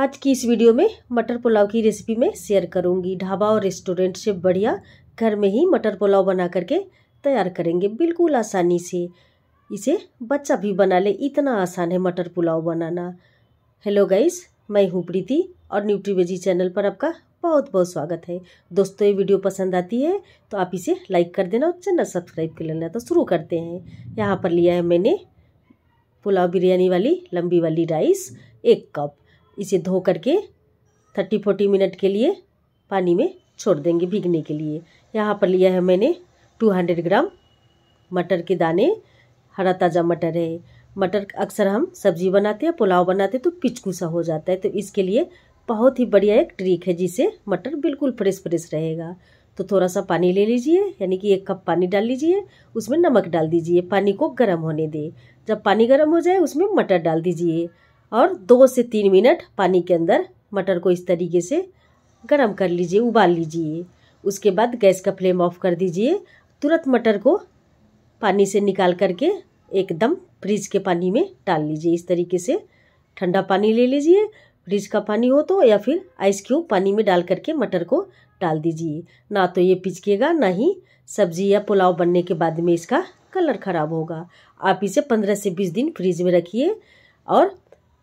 आज की इस वीडियो में मटर पुलाव की रेसिपी में शेयर करूंगी ढाबा और रेस्टोरेंट से बढ़िया घर में ही मटर पुलाव बना करके तैयार करेंगे बिल्कुल आसानी से इसे बच्चा भी बना ले इतना आसान है मटर पुलाव बनाना हेलो गाइस मैं हूँ प्रीति और न्यूट्रीवेजी चैनल पर आपका बहुत बहुत स्वागत है दोस्तों ये वीडियो पसंद आती है तो आप इसे लाइक कर देना और चैनल सब्सक्राइब कर लेना तो शुरू करते हैं यहाँ पर लिया है मैंने पुलाव बिरयानी वाली लंबी वाली राइस एक कप इसे धो करके थर्टी फोर्टी मिनट के लिए पानी में छोड़ देंगे भीगने के लिए यहाँ पर लिया है मैंने टू हंड्रेड ग्राम मटर के दाने हरा ताज़ा मटर है मटर अक्सर हम सब्जी बनाते हैं पुलाव बनाते हैं तो पिचकू सा हो जाता है तो इसके लिए बहुत ही बढ़िया एक ट्रिक है जिससे मटर बिल्कुल फ्रेश फ्रेश रहेगा तो थोड़ा सा पानी ले लीजिए यानी कि एक कप पानी डाल लीजिए उसमें नमक डाल दीजिए पानी को गर्म होने दें जब पानी गर्म हो जाए उसमें मटर डाल दीजिए और दो से तीन मिनट पानी के अंदर मटर को इस तरीके से गर्म कर लीजिए उबाल लीजिए उसके बाद गैस का फ्लेम ऑफ कर दीजिए तुरंत मटर को पानी से निकाल करके एकदम फ्रिज के पानी में डाल लीजिए इस तरीके से ठंडा पानी ले लीजिए फ्रिज का पानी हो तो या फिर आइस क्यूब पानी में डाल करके मटर को डाल दीजिए ना तो ये पिचकेगा ना ही सब्जी या पुलाव बनने के बाद में इसका कलर ख़राब होगा आप इसे पंद्रह से बीस दिन फ्रिज में रखिए और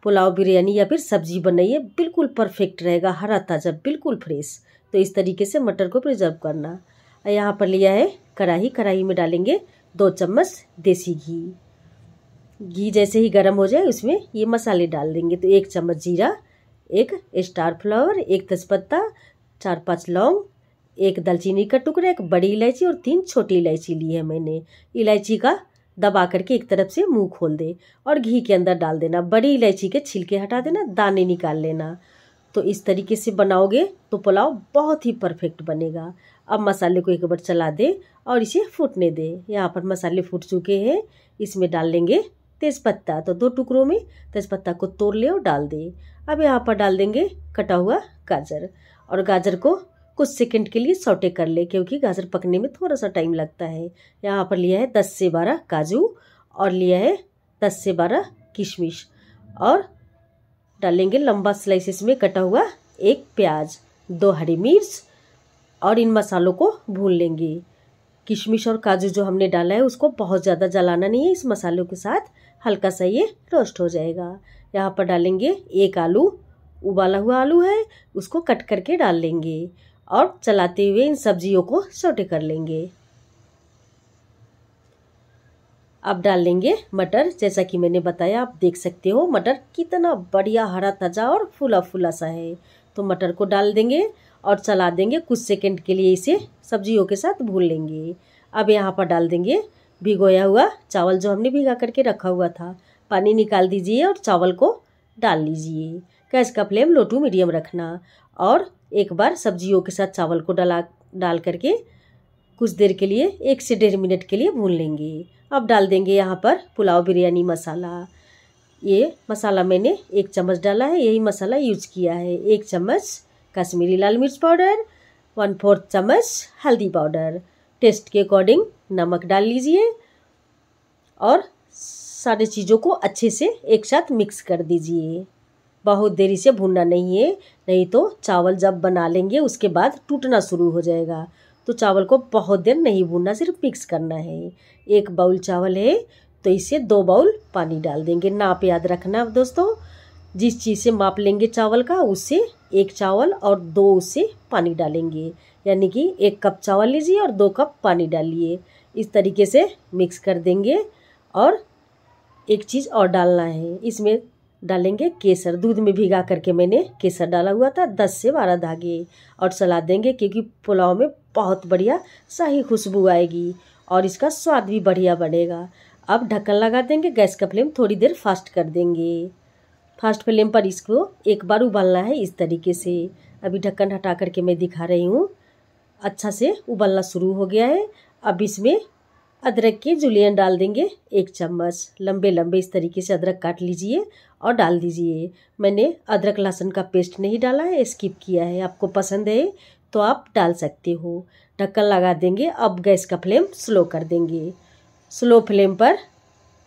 पुलाव बिरयानी या फिर सब्जी बनाइए बिल्कुल परफेक्ट रहेगा हरा ताज़ा बिल्कुल फ्रेश तो इस तरीके से मटर को प्रिजर्व करना यहाँ पर लिया है कढ़ाई कढ़ाई में डालेंगे दो चम्मच देसी घी घी जैसे ही गर्म हो जाए उसमें ये मसाले डाल देंगे तो एक चम्मच जीरा एक स्टार फ्लावर एक तेजपत्ता चार पाँच लौंग एक दालचीनी का टुकड़ा एक बड़ी इलायची और तीन छोटी इलायची ली है मैंने इलायची का दबा करके एक तरफ से मुंह खोल दे और घी के अंदर डाल देना बड़ी इलायची के छिलके हटा देना दाने निकाल लेना तो इस तरीके से बनाओगे तो पुलाव बहुत ही परफेक्ट बनेगा अब मसाले को एक बार चला दे और इसे फूटने दे यहाँ पर मसाले फूट चुके हैं इसमें डाल लेंगे तेज़पत्ता तो दो टुकड़ों में तेज़पत्ता को तोड़ ले और डाल दे अब यहाँ पर डाल देंगे कटा हुआ गाजर और गाजर को कुछ सेकंड के लिए सौटे कर ले क्योंकि गाजर पकने में थोड़ा सा टाइम लगता है यहाँ पर लिया है दस से बारह काजू और लिया है दस से बारह किशमिश और डालेंगे लंबा स्लाइसिस में कटा हुआ एक प्याज दो हरी मिर्च और इन मसालों को भून लेंगे किशमिश और काजू जो हमने डाला है उसको बहुत ज़्यादा जलाना नहीं है इस मसालों के साथ हल्का सा ये रोस्ट हो जाएगा यहाँ पर डालेंगे एक आलू उबाला हुआ आलू है उसको कट करके डाल लेंगे और चलाते हुए इन सब्जियों को सोटे कर लेंगे अब डाल लेंगे मटर जैसा कि मैंने बताया आप देख सकते हो मटर कितना बढ़िया हरा ताज़ा और फूला फूला सा है तो मटर को डाल देंगे और चला देंगे कुछ सेकंड के लिए इसे सब्जियों के साथ भून लेंगे अब यहाँ पर डाल देंगे भिगोया हुआ चावल जो हमने भिगा करके रखा हुआ था पानी निकाल दीजिए और चावल को डाल लीजिए गैस का फ्लेम लो टू मीडियम रखना और एक बार सब्जियों के साथ चावल को डला डाल करके कुछ देर के लिए एक से डेढ़ मिनट के लिए भून लेंगे अब डाल देंगे यहाँ पर पुलाव बिरयानी मसाला ये मसाला मैंने एक चम्मच डाला है यही मसाला यूज किया है एक चम्मच कश्मीरी लाल मिर्च पाउडर वन फोर्थ चम्मच हल्दी पाउडर टेस्ट के अकॉर्डिंग नमक डाल लीजिए और सारे चीज़ों को अच्छे से एक साथ मिक्स कर दीजिए बहुत देरी से भूनना नहीं है नहीं तो चावल जब बना लेंगे उसके बाद टूटना शुरू हो जाएगा तो चावल को बहुत देर नहीं भूनना सिर्फ मिक्स करना है एक बाउल चावल है तो इससे दो बाउल पानी डाल देंगे नाप याद रखना दोस्तों जिस चीज़ से माप लेंगे चावल का उससे एक चावल और दो उससे पानी डालेंगे यानी कि एक कप चावल लीजिए और दो कप पानी डालिए इस तरीके से मिक्स कर देंगे और एक चीज़ और डालना है इसमें डालेंगे केसर दूध में भिगा करके मैंने केसर डाला हुआ था दस से बारह धागे और सला देंगे क्योंकि पुलाव में बहुत बढ़िया सही खुशबू आएगी और इसका स्वाद भी बढ़िया बनेगा अब ढक्कन लगा देंगे गैस का फ्लेम थोड़ी देर फास्ट कर देंगे फास्ट फ्लेम पर इसको एक बार उबालना है इस तरीके से अभी ढक्कन हटा करके मैं दिखा रही हूँ अच्छा से उबलना शुरू हो गया है अब इसमें अदरक के जुलियन डाल देंगे एक चम्मच लंबे लंबे इस तरीके से अदरक काट लीजिए और डाल दीजिए मैंने अदरक लहसुन का पेस्ट नहीं डाला है स्किप किया है आपको पसंद है तो आप डाल सकते हो ढक्कन लगा देंगे अब गैस का फ्लेम स्लो कर देंगे स्लो फ्लेम पर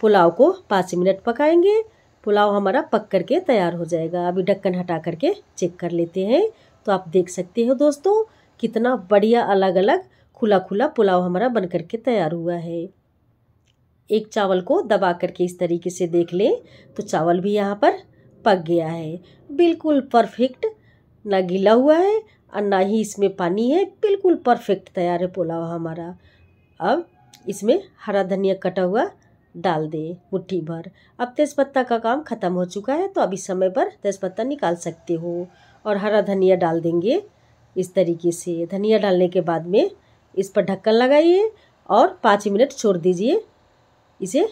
पुलाव को पाँच मिनट पकाएंगे पुलाव हमारा पक कर के तैयार हो जाएगा अभी ढक्कन हटा करके चेक कर लेते हैं तो आप देख सकते हो दोस्तों कितना बढ़िया अलग अलग खुला खुला पुलाव हमारा बन करके तैयार हुआ है एक चावल को दबा करके इस तरीके से देख लें तो चावल भी यहाँ पर पक गया है बिल्कुल परफेक्ट ना गीला हुआ है और ना ही इसमें पानी है बिल्कुल परफेक्ट तैयार है पुलाव हमारा अब इसमें हरा धनिया कटा हुआ डाल दें मुट्ठी भर अब तेज़पत्ता का काम ख़त्म हो चुका है तो अभी समय पर तेज़पत्ता निकाल सकते हो और हरा धनिया डाल देंगे इस तरीके से धनिया डालने के बाद में इस पर ढक्कन लगाइए और पाँच मिनट छोड़ दीजिए इसे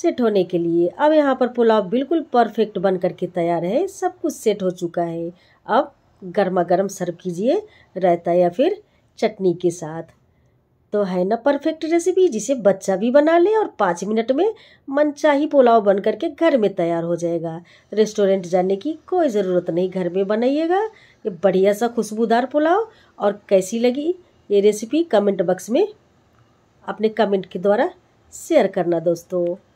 सेट होने के लिए अब यहाँ पर पुलाव बिल्कुल परफेक्ट बन करके तैयार है सब कुछ सेट हो चुका है अब गर्मा गर्म सर्व कीजिए रायता या फिर चटनी के साथ तो है ना परफेक्ट रेसिपी जिसे बच्चा भी बना ले और पाँच मिनट में मनचाही पुलाव बन करके घर में तैयार हो जाएगा रेस्टोरेंट जाने की कोई ज़रूरत नहीं घर में बनाइएगा ये बढ़िया सा खुशबूदार पुलाव और कैसी लगी ये रेसिपी कमेंट बॉक्स में अपने कमेंट के द्वारा शेयर करना दोस्तों